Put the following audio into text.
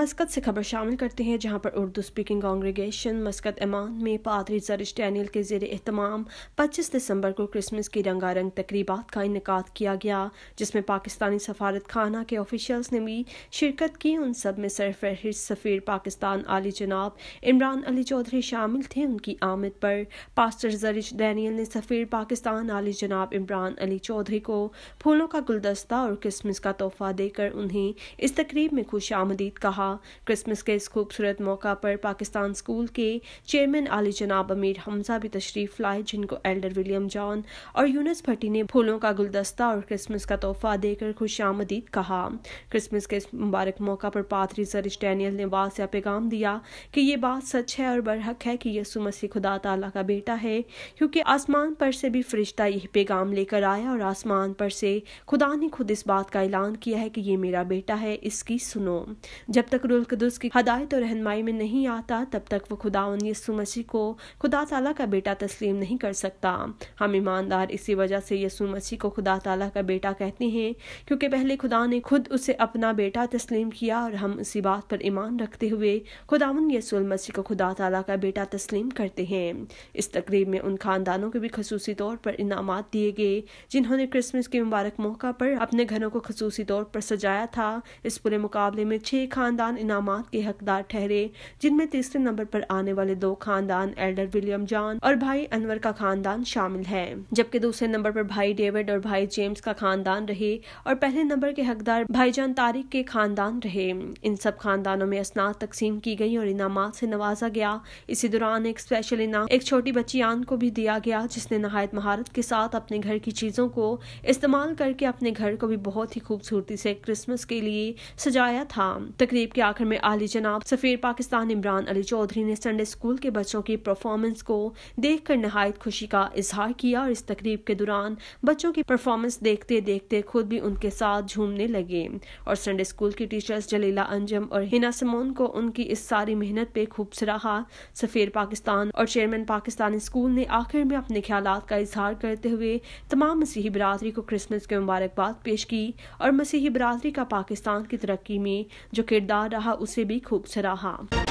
मस्कत से खबर शामिल करते हैं जहां पर उर्दू स्पीकिंग कांग्रेगेशन मस्कत एमान में पादरी जरिश डैनियल के जेर अहतमाम 25 दिसंबर को क्रिसमस की रंगारंग तकरीबा का इनका किया गया जिसमें पाकिस्तानी सफारत खाना के ऑफिशल्स ने भी शिरकत की उन सब में सरफहर सफ़ीर पाकिस्तान आली जनाब इमरान अली चौधरी शामिल थे उनकी आमद पर पास्टर जरिश डैनियल ने सफ़ीर पाकिस्तान आली जनाब इमरान अली चौधरी को फूलों का गुलदस्ता और क्रिसमस का तोहफा देकर उन्हें इस तकरीब में खुश आमदीद कहा क्रिसमस के इस खूबसूरत मौका पर पाकिस्तान स्कूल के चेयरमैन आली जनाब अमीर हमजा भी तशरीफ लाए जिनको एल्डर विलियम जॉन और यूनस भट्टी ने फूलों का गुलदस्ता और क्रिसमस का तोहफा देकर खुश आमदीद कहा क्रिसमस के इस मुबारक मौका पर पादरी सरिश डैनियल ने वास्या पैगाम दिया कि ये बात सच है और बरहक है कि यसु मसीह खुदा तला का बेटा है क्योंकि आसमान पर से भी फरिश्ता यह पैगाम लेकर आया और आसमान पर से खुदा ने खुद इस बात का ऐलान किया है कि ये मेरा बेटा है इसकी सुनो जब तक तक रुल कदुस की हदायत और रहनमाई में नहीं आता तब तक वो खुदा उन यीसु मसीह को खुदा तला का बेटा तस्लीम नहीं कर सकता हम ईमानदार इसी वजह से यसु मसीह को खुदा तला का बेटा कहते हैं क्योंकि पहले खुदा ने खुद उसे अपना बेटा तस्लीम किया और हम उसी बात पर ईमान रखते हुए खुदा उन यसुल मसीह को खुदा तला का बेटा तस्लीम करते हैं इस तकरीब में उन खानदानों को भी खसूसी तौर पर इनाम दिए गए जिन्होंने क्रिसमस के मुबारक मौका पर अपने घरों को खसूसी तौर पर सजाया था इस पूरे मुकाबले में छह खानदान खानदान इनाम के हकदार ठहरे जिनमें तीसरे नंबर पर आने वाले दो खानदान एल्डर विलियम जॉन और भाई अनवर का खानदान शामिल है जबकि दूसरे नंबर पर भाई डेविड और भाई जेम्स का खानदान रहे और पहले नंबर के हकदार भाईजान तारिक के खानदान रहे इन सब खानदानों में असनाद तकसीम की गई और इनाम से नवाजा गया इसी दौरान एक स्पेशल इनाम एक छोटी बच्ची आन को भी दिया गया जिसने नहायत महारत के साथ अपने घर की चीज़ों को इस्तेमाल करके अपने घर को भी बहुत ही खूबसूरती से क्रिसमस के लिए सजाया था तकरीब तकरीब के आखिर में आली जनाब सफीर पाकिस्तान इमरान अली चौधरी ने संडे स्कूल के बच्चों की परफॉर्मेंस को देखकर नहायत खुशी का इजहार किया और इस तकरीब के दौरान बच्चों की परफॉर्मेंस देखते देखते खुद भी उनके साथ झूमने लगे और संडे स्कूल की टीचर्स जलीला अंजम और हिना समोन को उनकी इस सारी मेहनत पे खूब सराहा सफीर पाकिस्तान और चेयरमैन पाकिस्तानी स्कूल ने आखिर में अपने ख्याल का इजहार करते हुए तमाम मसीही बरदरी को क्रिसमस की मुबारकबाद पेश की और मसीही बरदरी का पाकिस्तान की तरक्की में जो किरदार रहा उसे भी खूब सराहा